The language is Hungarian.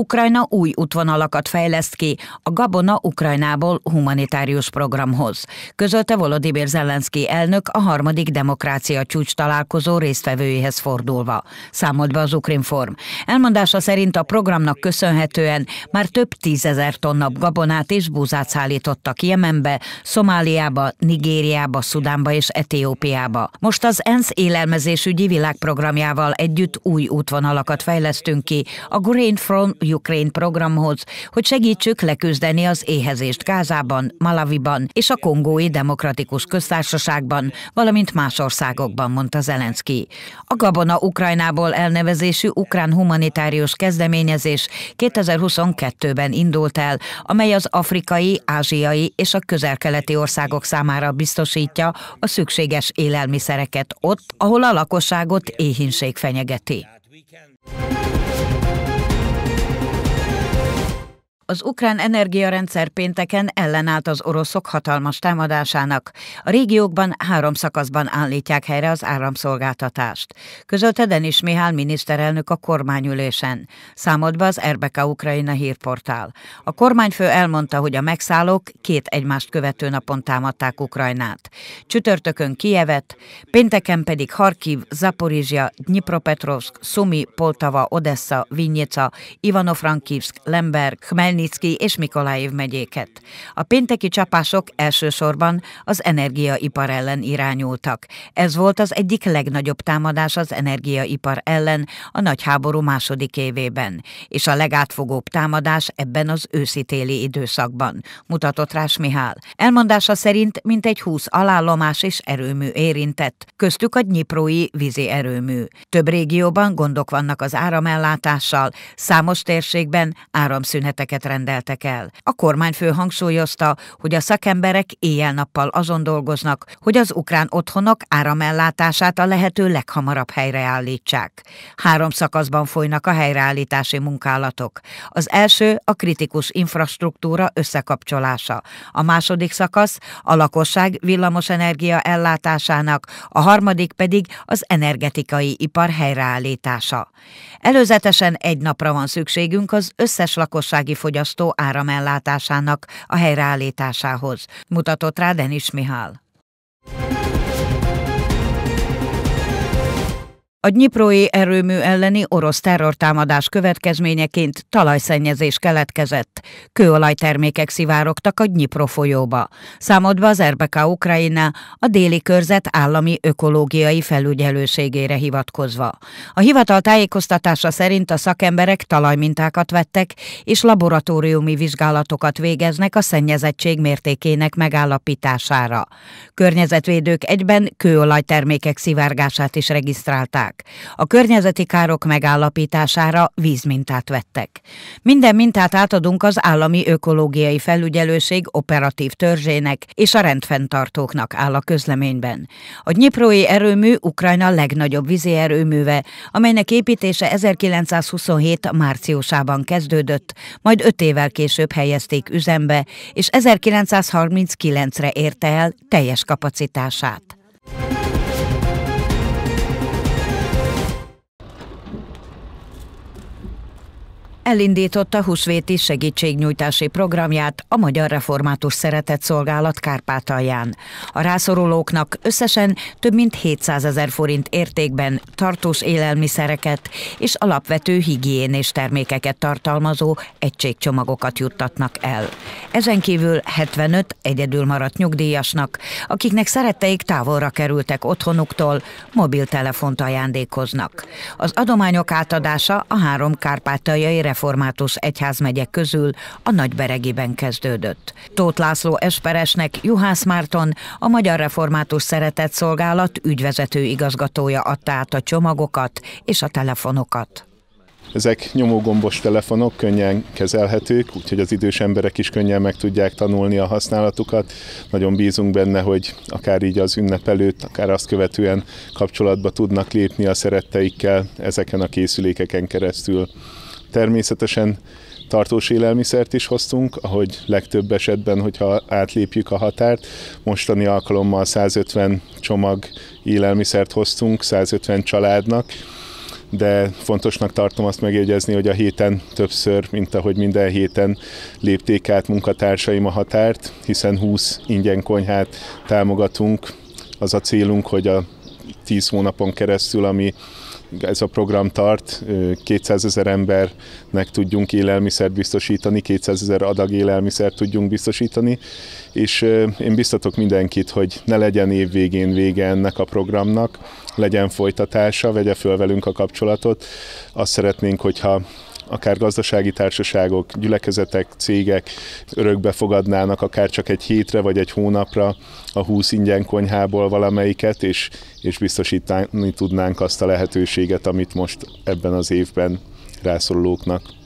Ukrajna új útvonalakat fejleszt ki a Gabona Ukrajnából humanitárius programhoz, közölte Volodymyr Zelenszky elnök a harmadik demokrácia csúcs találkozó résztvevőihez fordulva. Számolt be az Ukrinform. Elmondása szerint a programnak köszönhetően már több tízezer tonna gabonát és búzát szállítottak Jemenbe, Szomáliába, Nigériába, Szudánba és Etiópiába. Most az ENSZ élelmezésügyi világprogramjával együtt új útvonalakat fejlesztünk ki a Green From Ukraine programhoz, hogy segítsük leküzdeni az éhezést Gázában, Malaviban és a Kongói Demokratikus Köztársaságban, valamint más országokban, mondta Zelenszky. A Gabona Ukrajnából elnevezésű ukrán humanitárius kezdeményezés 2022-ben indult el, amely az afrikai, ázsiai és a közelkeleti országok számára biztosítja a szükséges élelmiszereket ott, ahol a lakosságot éhínség fenyegeti. Az ukrán energiarendszer pénteken ellenállt az oroszok hatalmas támadásának. A régiókban három szakaszban állítják helyre az áramszolgáltatást. Közölte Denis Mihály miniszterelnök a kormányülésen. Számolt be az Erbeka Ukrajna hírportál. A kormányfő elmondta, hogy a megszállók két egymást követő napon támadták Ukrajnát. Csütörtökön Kijevet, pénteken pedig Harkiv, Zaporizsia, Dnipropetrovsk, Sumi, Poltava, Odessa, Vinnyica, Ivano-Frankivsk, Lemberg, Khmelnycsi, Khmelnycki és Mikolajev megyéket. A pénteki csapások elsősorban az energiaipar ellen irányultak. Ez volt az egyik legnagyobb támadás az energiaipar ellen a nagy háború második évében, és a legátfogóbb támadás ebben az őszi-téli időszakban, mutatott Rás Mihály. Elmondása szerint mintegy 20 alállomás és erőmű érintett, köztük a nyiprói vízi erőmű. Több régióban gondok vannak az áramellátással, számos térségben áramszüneteket rendeltek el. A kormányfő hangsúlyozta, hogy a szakemberek éjjel-nappal azon dolgoznak, hogy az ukrán otthonok áramellátását a lehető leghamarabb helyreállítsák. Három szakaszban folynak a helyreállítási munkálatok. Az első a kritikus infrastruktúra összekapcsolása, a második szakasz a lakosság villamosenergia ellátásának, a harmadik pedig az energetikai ipar helyreállítása. Előzetesen egy napra van szükségünk az összes lakossági fogyasztásra, fogyasztó áramellátásának a helyreállításához, mutatott rá Denis Mihál. A Dnyiprói erőmű elleni orosz terrortámadás következményeként talajszennyezés keletkezett. Kőolajtermékek szivárogtak a Dnyipro folyóba. Számolt be az RBK Ukrajna a déli körzet állami ökológiai felügyelőségére hivatkozva. A hivatal tájékoztatása szerint a szakemberek talajmintákat vettek és laboratóriumi vizsgálatokat végeznek a szennyezettség mértékének megállapítására. Környezetvédők egyben kőolajtermékek szivárgását is regisztrálták vizsgálták. A környezeti károk megállapítására vízmintát vettek. Minden mintát átadunk az Állami Ökológiai Felügyelőség operatív törzsének és a rendfenntartóknak áll a közleményben. A Nyiprói erőmű Ukrajna legnagyobb vízi erőműve, amelynek építése 1927 márciusában kezdődött, majd öt évvel később helyezték üzembe, és 1939-re érte el teljes kapacitását. elindította Husvéti segítségnyújtási programját a Magyar Református Szeretett Szolgálat Kárpátalján. A rászorulóknak összesen több mint 700 ezer forint értékben tartós élelmiszereket és alapvető higiénés termékeket tartalmazó egységcsomagokat juttatnak el. Ezen kívül 75 egyedül maradt nyugdíjasnak, akiknek szeretteik távolra kerültek otthonuktól, mobiltelefont ajándékoznak. Az adományok átadása a három kárpátaljai református egyházmegyek közül a Nagyberegiben kezdődött. Tóth László Esperesnek Juhász Márton, a Magyar Református Szeretett Szolgálat ügyvezető igazgatója adta át a csomagokat és a telefonokat. Ezek nyomógombos telefonok, könnyen kezelhetők, úgyhogy az idős emberek is könnyen meg tudják tanulni a használatukat. Nagyon bízunk benne, hogy akár így az ünnep előtt, akár azt követően kapcsolatba tudnak lépni a szeretteikkel ezeken a készülékeken keresztül. Természetesen tartós élelmiszert is hoztunk, ahogy legtöbb esetben, hogyha átlépjük a határt. Mostani alkalommal 150 csomag élelmiszert hoztunk 150 családnak, de fontosnak tartom azt megjegyezni, hogy a héten többször, mint ahogy minden héten lépték át munkatársaim a határt, hiszen 20 ingyen konyhát támogatunk. Az a célunk, hogy a 10 hónapon keresztül, ami ez a program tart, 200 ezer embernek tudjunk élelmiszert biztosítani, 200 ezer adag élelmiszert tudjunk biztosítani, és én biztatok mindenkit, hogy ne legyen végén vége ennek a programnak, legyen folytatása, vegye föl velünk a kapcsolatot. Azt szeretnénk, hogyha akár gazdasági társaságok, gyülekezetek, cégek örökbe fogadnának akár csak egy hétre vagy egy hónapra a 20 ingyen konyhából valamelyiket, és, és biztosítani tudnánk azt a lehetőséget, amit most ebben az évben rászorulóknak